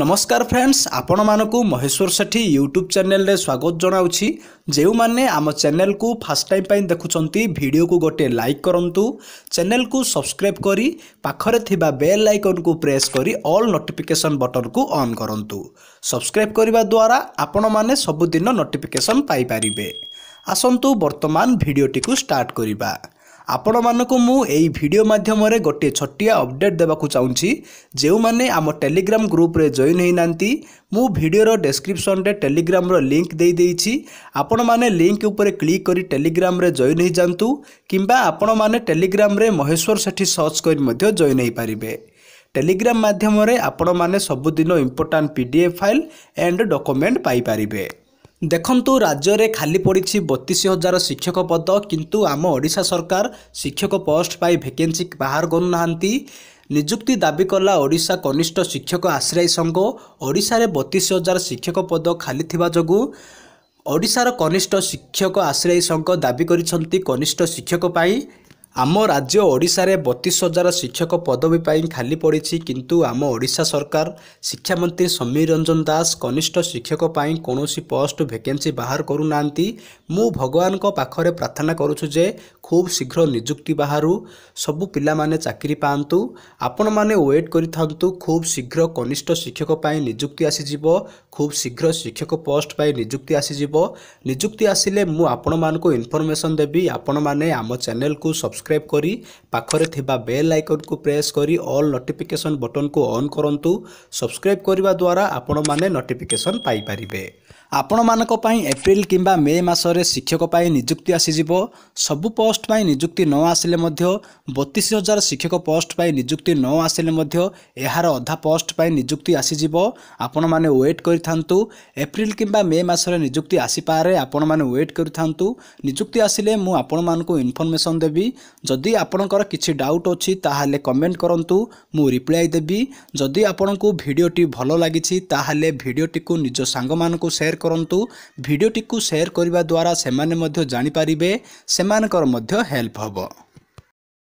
ନମସ୍କାର ଫ୍ରେଣ୍ଡସ୍ ଆପଣମାନଙ୍କୁ ମହେଶ୍ୱର ସେଠୀ ୟୁଟ୍ୟୁବ୍ ଚ୍ୟାନେଲରେ ସ୍ୱାଗତ ଜଣାଉଛି ଯେଉଁମାନେ ଆମ ଚ୍ୟାନେଲକୁ ଫାର୍ଷ୍ଟ ଟାଇମ୍ ପାଇଁ ଦେଖୁଛନ୍ତି ଭିଡ଼ିଓକୁ ଗୋଟିଏ ଲାଇକ୍ କରନ୍ତୁ ଚ୍ୟାନେଲକୁ ସବସ୍କ୍ରାଇବ୍ କରି ପାଖରେ ଥିବା ବେଲ୍ ଆଇକନ୍କୁ ପ୍ରେସ୍ କରି ଅଲ୍ ନୋଟିଫିକେସନ୍ ବଟନ୍କୁ ଅନ୍ କରନ୍ତୁ ସବସ୍କ୍ରାଇବ୍ କରିବା ଦ୍ୱାରା ଆପଣମାନେ ସବୁଦିନ ନୋଟିଫିକେସନ୍ ପାଇପାରିବେ ଆସନ୍ତୁ ବର୍ତ୍ତମାନ ଭିଡ଼ିଓଟିକୁ ଷ୍ଟାର୍ଟ କରିବା ଆପଣମାନଙ୍କୁ ମୁଁ ଏହି ଭିଡ଼ିଓ ମାଧ୍ୟମରେ ଗୋଟିଏ ଛୋଟିଆ ଅପଡ଼େଟ୍ ଦେବାକୁ ଚାହୁଁଛି ଯେଉଁମାନେ ଆମ ଟେଲିଗ୍ରାମ ଗ୍ରୁପରେ ଜଏନ୍ ହୋଇନାହାନ୍ତି ମୁଁ ଭିଡ଼ିଓର ଡେସ୍କ୍ରିପ୍ସନରେ ଟେଲିଗ୍ରାମର ଲିଙ୍କ୍ ଦେଇଦେଇଛି ଆପଣମାନେ ଲିଙ୍କ୍ ଉପରେ କ୍ଲିକ୍ କରି ଟେଲିଗ୍ରାମରେ ଜଏନ୍ ହୋଇଯାଆନ୍ତୁ କିମ୍ବା ଆପଣମାନେ ଟେଲିଗ୍ରାମରେ ମହେଶ୍ୱର ସେଠି ସର୍ଚ୍ଚ କରି ମଧ୍ୟ ଜଏନ୍ ହୋଇପାରିବେ ଟେଲିଗ୍ରାମ ମାଧ୍ୟମରେ ଆପଣମାନେ ସବୁଦିନ important P D F file and document ପାଇପାରିବେ ଦେଖନ୍ତୁ ରାଜ୍ୟରେ ଖାଲି ପଡ଼ିଛି ବତିଶ ହଜାର ଶିକ୍ଷକ ପଦ କିନ୍ତୁ ଆମ ଓଡ଼ିଶା ସରକାର ଶିକ୍ଷକ ପୋଷ୍ଟ ପାଇଁ ଭେକେନ୍ସି ବାହାର କରୁନାହାନ୍ତି ନିଯୁକ୍ତି ଦାବି କଲା ଓଡ଼ିଶା କନିଷ୍ଠ ଶିକ୍ଷକ ଆଶ୍ରୟ ସଂଘ ଓଡ଼ିଶାରେ ବତିଶ ହଜାର ଶିକ୍ଷକ ପଦ ଖାଲି ଥିବା ଯୋଗୁଁ ଓଡ଼ିଶାର କନିଷ୍ଠ ଶିକ୍ଷକ ଆଶ୍ରୟ ସଂଘ ଦାବି କରିଛନ୍ତି କନିଷ୍ଠ ଶିକ୍ଷକ ପାଇଁ ଆମ ରାଜ୍ୟ ଓଡ଼ିଶାରେ ବତିଶ ହଜାର ଶିକ୍ଷକ ପଦବୀ ପାଇଁ ଖାଲି ପଡ଼ିଛି କିନ୍ତୁ ଆମ ଓଡ଼ିଶା ସରକାର ଶିକ୍ଷାମନ୍ତ୍ରୀ ସମୀର ରଞ୍ଜନ ଦାସ କନିଷ୍ଠ ଶିକ୍ଷକ ପାଇଁ କୌଣସି ପୋଷ୍ଟ ଭେକେନ୍ସି ବାହାର କରୁନାହାନ୍ତି ମୁଁ ଭଗବାନଙ୍କ ପାଖରେ ପ୍ରାର୍ଥନା କରୁଛୁ ଯେ ଖୁବ୍ ଶୀଘ୍ର ନିଯୁକ୍ତି ବାହାରୁ ସବୁ ପିଲାମାନେ ଚାକିରି ପାଆନ୍ତୁ ଆପଣମାନେ ୱେଟ୍ କରିଥାନ୍ତୁ ଖୁବ୍ ଶୀଘ୍ର କନିଷ୍ଠ ଶିକ୍ଷକ ପାଇଁ ନିଯୁକ୍ତି ଆସିଯିବ ଖୁବ୍ ଶୀଘ୍ର ଶିକ୍ଷକ ପୋଷ୍ଟ ପାଇଁ ନିଯୁକ୍ତି ଆସିଯିବ ନିଯୁକ୍ତି ଆସିଲେ ମୁଁ ଆପଣମାନଙ୍କୁ ଇନଫର୍ମେସନ୍ ଦେବି ଆପଣମାନେ ଆମ ଚ୍ୟାନେଲ୍କୁ ସବସ୍କ୍ରାଇବ୍ ସବସ୍କ୍ରାଇବ୍ କରି ପାଖରେ ଥିବା ବେଲ୍ ଆଇକନ୍କୁ ପ୍ରେସ୍ କରି ଅଲ୍ ନୋଟିଫିକେସନ୍ ବଟନ୍କୁ ଅନ୍ କରନ୍ତୁ ସବସ୍କ୍ରାଇବ୍ କରିବା ଦ୍ୱାରା ଆପଣମାନେ ନୋଟିଫିକେସନ୍ ପାଇପାରିବେ ଆପଣମାନଙ୍କ ପାଇଁ ଏପ୍ରିଲ କିମ୍ବା ମେ ମାସରେ ଶିକ୍ଷକ ପାଇଁ ନିଯୁକ୍ତି ଆସିଯିବ ସବୁ ପୋଷ୍ଟ ପାଇଁ ନିଯୁକ୍ତି ନ ଆସିଲେ ମଧ୍ୟ ବତିଶ ହଜାର ଶିକ୍ଷକ ପୋଷ୍ଟ ପାଇଁ ନିଯୁକ୍ତି ନ ଆସିଲେ ମଧ୍ୟ ଏହାର ଅଧା ପୋଷ୍ଟ ପାଇଁ ନିଯୁକ୍ତି ଆସିଯିବ ଆପଣମାନେ ୱେଟ୍ କରିଥାନ୍ତୁ ଏପ୍ରିଲ କିମ୍ବା ମେ ମାସରେ ନିଯୁକ୍ତି ଆସିପାରେ ଆପଣମାନେ ୱେଟ୍ କରିଥାନ୍ତୁ ନିଯୁକ୍ତି ଆସିଲେ ମୁଁ ଆପଣମାନଙ୍କୁ ଇନଫର୍ମେସନ୍ ଦେବି ଯଦି ଆପଣଙ୍କର କିଛି ଡାଉଟ୍ ଅଛି ତାହେଲେ କମେଣ୍ଟ କରନ୍ତୁ ମୁଁ ରିପ୍ଲାଏ ଦେବି ଯଦି ଆପଣଙ୍କୁ ଭିଡ଼ିଓଟି ଭଲ ଲାଗିଛି ତାହେଲେ ଭିଡ଼ିଓଟିକୁ ନିଜ ସାଙ୍ଗମାନଙ୍କୁ ସେୟାର କରନ୍ତୁ ଭିଡ଼ିଓଟିକୁ ସେୟାର କରିବା ଦ୍ୱାରା ସେମାନେ ମଧ୍ୟ ଜାଣିପାରିବେ ସେମାନଙ୍କର ମଧ୍ୟ ହେଲ୍ପ ହେବ